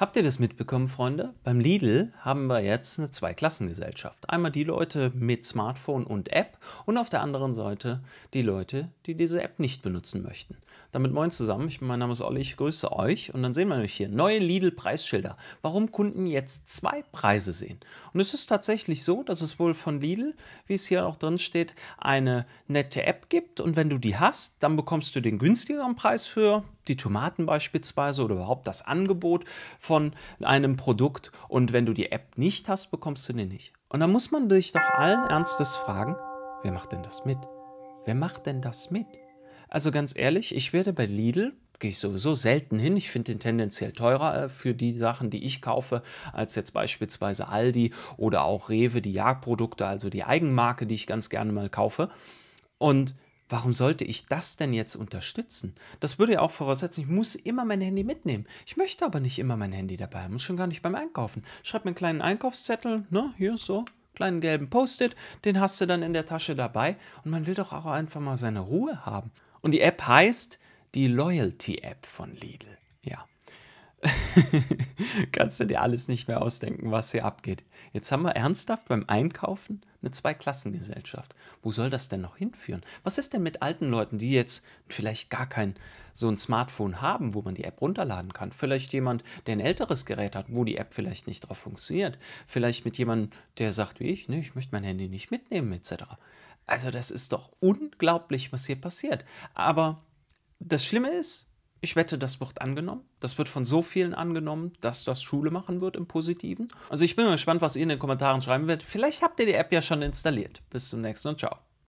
Habt ihr das mitbekommen, Freunde? Beim Lidl haben wir jetzt eine Zweiklassengesellschaft. Einmal die Leute mit Smartphone und App und auf der anderen Seite die Leute, die diese App nicht benutzen möchten. Damit moin zusammen, ich, mein Name ist Olli, ich grüße euch und dann sehen wir euch hier neue Lidl-Preisschilder. Warum Kunden jetzt zwei Preise sehen? Und es ist tatsächlich so, dass es wohl von Lidl, wie es hier auch drin steht, eine nette App gibt und wenn du die hast, dann bekommst du den günstigeren Preis für die Tomaten beispielsweise oder überhaupt das Angebot von einem Produkt. Und wenn du die App nicht hast, bekommst du die nicht. Und dann muss man dich doch allen Ernstes fragen, wer macht denn das mit? Wer macht denn das mit? Also ganz ehrlich, ich werde bei Lidl gehe ich sowieso selten hin. Ich finde den tendenziell teurer äh, für die Sachen, die ich kaufe, als jetzt beispielsweise Aldi oder auch Rewe, die Jagdprodukte, also die Eigenmarke, die ich ganz gerne mal kaufe. Und Warum sollte ich das denn jetzt unterstützen? Das würde ja auch voraussetzen, ich muss immer mein Handy mitnehmen. Ich möchte aber nicht immer mein Handy dabei haben, schon gar nicht beim Einkaufen. Schreib mir einen kleinen Einkaufszettel, ne, hier so, kleinen gelben Post-it, den hast du dann in der Tasche dabei und man will doch auch einfach mal seine Ruhe haben. Und die App heißt die Loyalty App von Lidl. Ja. Kannst du dir alles nicht mehr ausdenken, was hier abgeht. Jetzt haben wir ernsthaft beim Einkaufen eine Zweiklassengesellschaft. Wo soll das denn noch hinführen? Was ist denn mit alten Leuten, die jetzt vielleicht gar kein so ein Smartphone haben, wo man die App runterladen kann? Vielleicht jemand, der ein älteres Gerät hat, wo die App vielleicht nicht drauf funktioniert. Vielleicht mit jemandem, der sagt wie ich, ne, ich möchte mein Handy nicht mitnehmen, etc. Also das ist doch unglaublich, was hier passiert. Aber das Schlimme ist, ich wette, das wird angenommen. Das wird von so vielen angenommen, dass das Schule machen wird im Positiven. Also ich bin mal gespannt, was ihr in den Kommentaren schreiben werdet. Vielleicht habt ihr die App ja schon installiert. Bis zum nächsten und ciao.